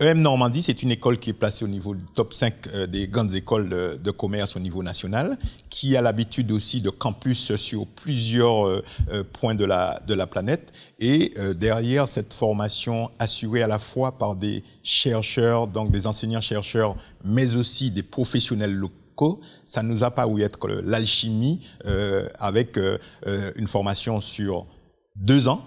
EM Normandie, c'est une école qui est placée au niveau du top 5 euh, des grandes écoles de, commerce au niveau national, qui a l'habitude aussi de campus sur plusieurs euh, euh, points de la, planète. Et derrière cette formation assurée à la fois par des chercheurs, donc des enseignants-chercheurs, mais aussi des professionnels locaux, ça nous a paru être l'alchimie avec une formation sur deux ans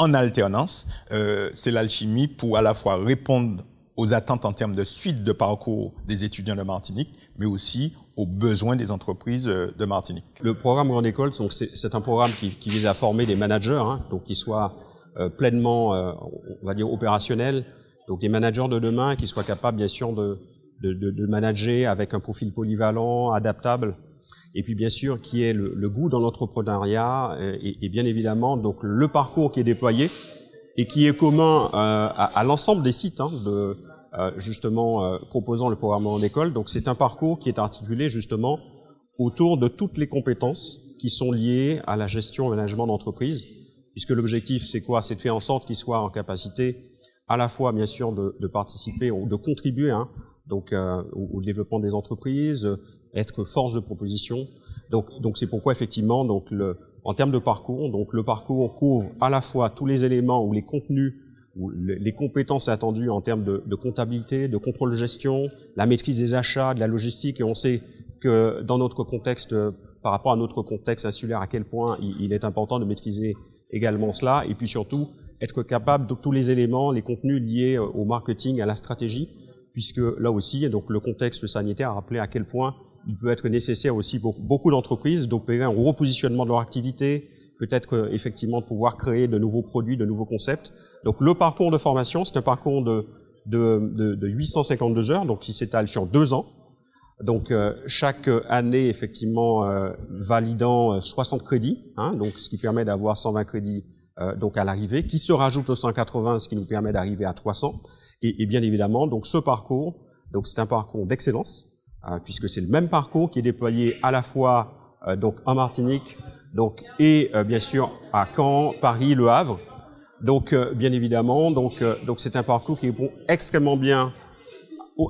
en alternance. Euh, c'est l'alchimie pour à la fois répondre aux attentes en termes de suite de parcours des étudiants de Martinique, mais aussi aux besoins des entreprises euh, de Martinique. Le programme Grande École, c'est un programme qui, vise à former des managers, hein, donc qui soient euh, pleinement, on va dire, opérationnels, donc des managers de demain qui soient capables, bien sûr, de, de, de manager avec un profil polyvalent, adaptable, et puis bien sûr qui est le, goût dans l'entrepreneuriat euh, et, bien évidemment donc le parcours qui est déployé et qui est commun euh, à, l'ensemble des sites hein, de, euh, justement proposant le programme en école. Donc c'est un parcours qui est articulé justement autour de toutes les compétences qui sont liées à la gestion et management d'entreprise, puisque l'objectif c'est quoi C'est de faire en sorte qu'ils soient en capacité à la fois bien sûr de, participer ou de contribuer hein, donc euh, au, développement des entreprises, euh, être force de proposition. Donc donc c'est pourquoi effectivement donc le en termes de parcours donc le parcours couvre à la fois tous les éléments ou les contenus ou les, compétences attendues en termes de, de comptabilité, de contrôle de gestion, la maîtrise des achats, de la logistique et on sait que dans notre contexte euh, par rapport à notre contexte insulaire à quel point il est important de maîtriser également cela et puis surtout être capable de tous les éléments, les contenus liés au marketing, à la stratégie, puisque là aussi, donc le contexte sanitaire a rappelé à quel point il peut être nécessaire aussi pour beaucoup d'entreprises d'opérer un repositionnement de leur activité, peut-être euh, effectivement de pouvoir créer de nouveaux produits, de nouveaux concepts. Donc le parcours de formation, c'est un parcours de, 852 heures, donc qui s'étale sur deux ans. Donc euh, chaque année, effectivement, euh, validant 60 crédits, hein, donc ce qui permet d'avoir 120 crédits donc à l'arrivée, qui se rajoute aux 180, ce qui nous permet d'arriver à 300. Et, bien évidemment, donc ce parcours, donc c'est un parcours d'excellence, hein, puisque c'est le même parcours qui est déployé à la fois euh, donc en Martinique, donc et euh, bien sûr à Caen, Paris, Le Havre. Donc euh, bien évidemment, donc donc c'est un parcours qui répond extrêmement bien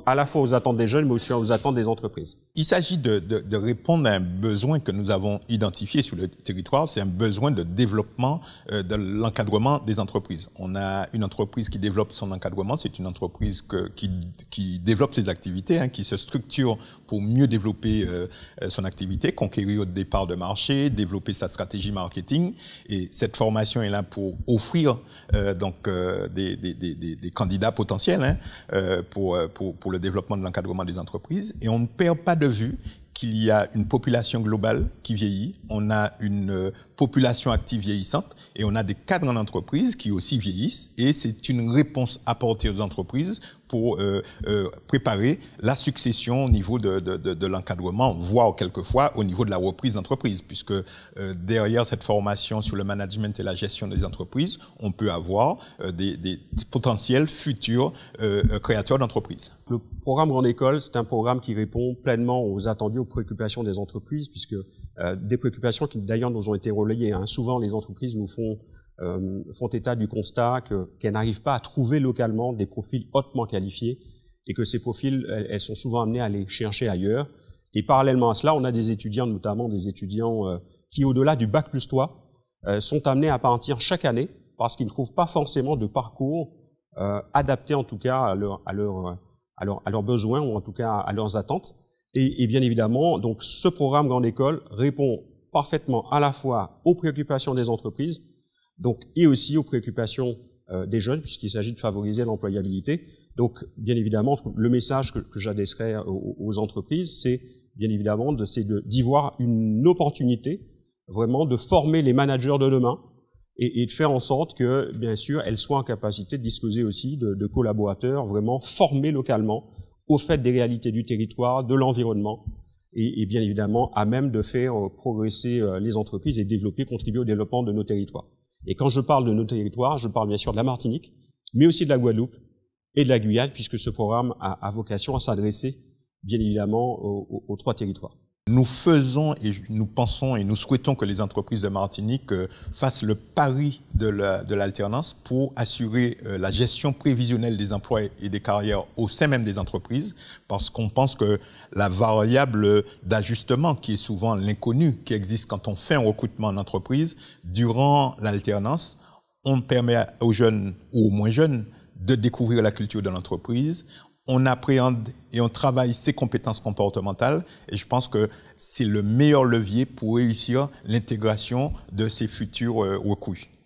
à la fois aux attentes des jeunes, mais aussi aux attentes des entreprises. Il s'agit de, de, de, répondre à un besoin que nous avons identifié sur le territoire, c'est un besoin de développement euh, de l'encadrement des entreprises. On a une entreprise qui développe son encadrement, c'est une entreprise que, qui, qui, développe ses activités, hein, qui se structure pour mieux développer euh, euh son activité, conquérir au départ de marché, développer sa stratégie marketing. Et cette formation est là pour offrir euh, donc euh, des, des, des, des, candidats potentiels hein, euh, pour, pour, pour le développement de l'encadrement des entreprises et on ne perd pas de vue qu'il y a une population globale qui vieillit, on a une euh, population active vieillissante et on a des cadres en entreprise qui aussi vieillissent et c'est une réponse apportée aux entreprises pour euh, euh, préparer la succession au niveau de, de, l'encadrement, voire quelquefois au niveau de la reprise d'entreprise, puisque derrière cette formation sur le management et la gestion des entreprises, on peut avoir des, potentiels futurs créateurs d'entreprises. Le programme Grande École, c'est un programme qui répond pleinement aux attendus, préoccupations des entreprises, puisque euh, des préoccupations qui d'ailleurs nous ont été relayées. Hein. Souvent, les entreprises nous font, euh, font état du constat qu'elles n'arrivent pas à trouver localement des profils hautement qualifiés et que ces profils, elles, sont souvent amenées à les chercher ailleurs. Et parallèlement à cela, on a des étudiants, notamment des étudiants euh, qui, au-delà du bac plus 3, sont amenés à partir chaque année parce qu'ils ne trouvent pas forcément de parcours adapté en tout cas à leur, à leur à leurs besoins ou en tout cas à leurs attentes. Et, bien évidemment, donc ce programme Grande École répond parfaitement à la fois aux préoccupations des entreprises, donc et aussi aux préoccupations euh, des jeunes, puisqu'il s'agit de favoriser l'employabilité. Donc, bien évidemment, le message que, que j'adresserai aux, entreprises, c'est bien évidemment d'y voir une opportunité vraiment de former les managers de demain et, de faire en sorte que, bien sûr, elles soient en capacité de disposer aussi de collaborateurs vraiment formés localement au fait des réalités du territoire, de l'environnement, et, bien évidemment à même de faire euh, progresser euh, les entreprises et développer, contribuer au développement de nos territoires. Et quand je parle de nos territoires, je parle bien sûr de la Martinique, mais aussi de la Guadeloupe et de la Guyane, puisque ce programme a, vocation à s'adresser bien évidemment aux trois territoires. Nous faisons et nous pensons et nous souhaitons que les entreprises de Martinique euh, fassent le pari de l'alternance pour assurer euh, la gestion prévisionnelle des emplois et des carrières au sein même des entreprises, parce qu'on pense que la variable d'ajustement, qui est souvent l'inconnu qui existe quand on fait un recrutement en entreprise, durant l'alternance, on permet aux jeunes ou aux moins jeunes de découvrir la culture de l'entreprise, on appréhende et on travaille ses compétences comportementales. Et je pense que c'est le meilleur levier pour réussir l'intégration de ces futurs recrues.